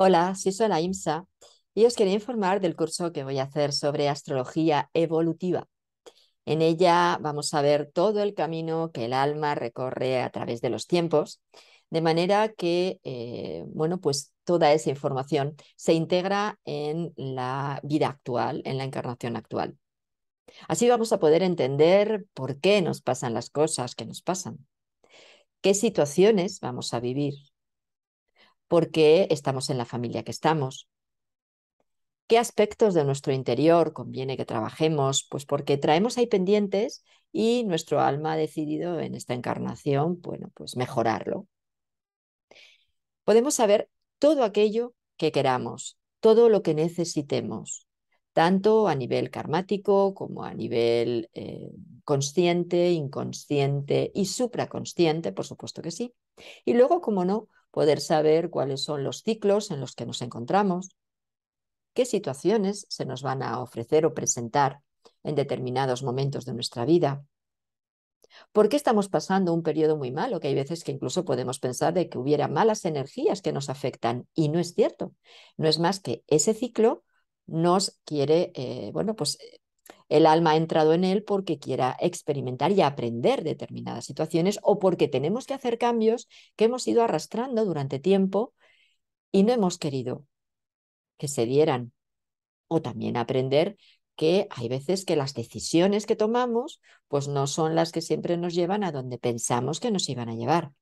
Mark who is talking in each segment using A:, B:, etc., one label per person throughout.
A: Hola, soy Sola Imsa y os quería informar del curso que voy a hacer sobre astrología evolutiva. En ella vamos a ver todo el camino que el alma recorre a través de los tiempos, de manera que, eh, bueno, pues toda esa información se integra en la vida actual, en la encarnación actual. Así vamos a poder entender por qué nos pasan las cosas que nos pasan, qué situaciones vamos a vivir, porque estamos en la familia que estamos. ¿Qué aspectos de nuestro interior conviene que trabajemos? Pues porque traemos ahí pendientes y nuestro alma ha decidido en esta encarnación, bueno, pues mejorarlo. Podemos saber todo aquello que queramos, todo lo que necesitemos, tanto a nivel karmático como a nivel eh, consciente, inconsciente y supraconsciente, por supuesto que sí. Y luego, como no, poder saber cuáles son los ciclos en los que nos encontramos, qué situaciones se nos van a ofrecer o presentar en determinados momentos de nuestra vida. ¿Por qué estamos pasando un periodo muy malo? Que hay veces que incluso podemos pensar de que hubiera malas energías que nos afectan y no es cierto. No es más que ese ciclo nos quiere, eh, bueno, pues el alma ha entrado en él porque quiera experimentar y aprender determinadas situaciones o porque tenemos que hacer cambios que hemos ido arrastrando durante tiempo y no hemos querido que se dieran. O también aprender que hay veces que las decisiones que tomamos pues no son las que siempre nos llevan a donde pensamos que nos iban a llevar.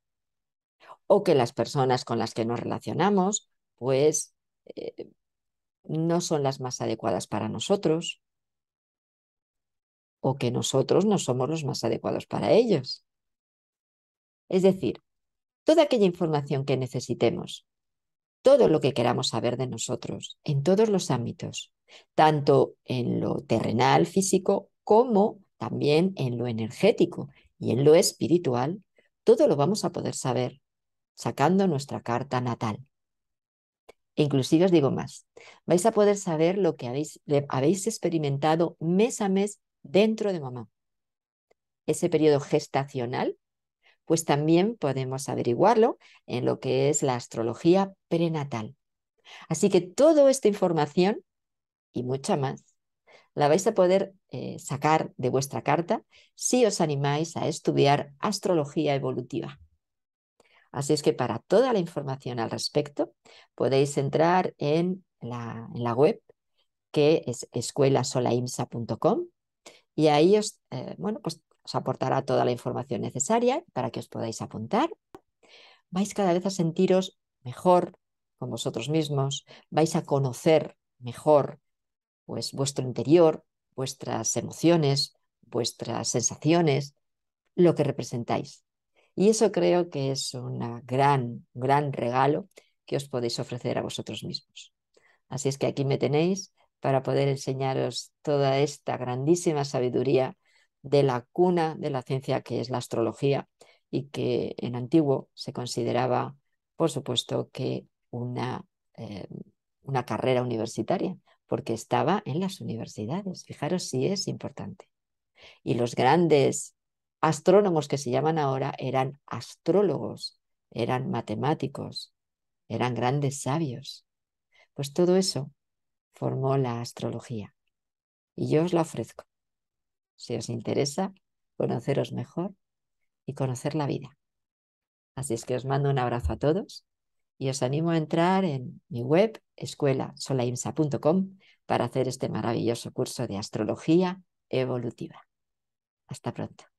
A: O que las personas con las que nos relacionamos pues eh, no son las más adecuadas para nosotros o que nosotros no somos los más adecuados para ellos. Es decir, toda aquella información que necesitemos, todo lo que queramos saber de nosotros, en todos los ámbitos, tanto en lo terrenal, físico, como también en lo energético y en lo espiritual, todo lo vamos a poder saber sacando nuestra carta natal. inclusive os digo más, vais a poder saber lo que habéis experimentado mes a mes dentro de mamá. Ese periodo gestacional, pues también podemos averiguarlo en lo que es la astrología prenatal. Así que toda esta información y mucha más la vais a poder eh, sacar de vuestra carta si os animáis a estudiar astrología evolutiva. Así es que para toda la información al respecto podéis entrar en la, en la web que es escuelasolaimsa.com y ahí os, eh, bueno, pues os aportará toda la información necesaria para que os podáis apuntar. Vais cada vez a sentiros mejor con vosotros mismos, vais a conocer mejor pues vuestro interior, vuestras emociones, vuestras sensaciones, lo que representáis. Y eso creo que es un gran, gran regalo que os podéis ofrecer a vosotros mismos. Así es que aquí me tenéis para poder enseñaros toda esta grandísima sabiduría de la cuna de la ciencia que es la astrología y que en antiguo se consideraba, por supuesto, que una, eh, una carrera universitaria, porque estaba en las universidades. Fijaros si es importante. Y los grandes astrónomos que se llaman ahora eran astrólogos, eran matemáticos, eran grandes sabios. Pues todo eso formó la astrología. Y yo os la ofrezco. Si os interesa conoceros mejor y conocer la vida. Así es que os mando un abrazo a todos y os animo a entrar en mi web escuelasolaimsa.com para hacer este maravilloso curso de astrología evolutiva. Hasta pronto.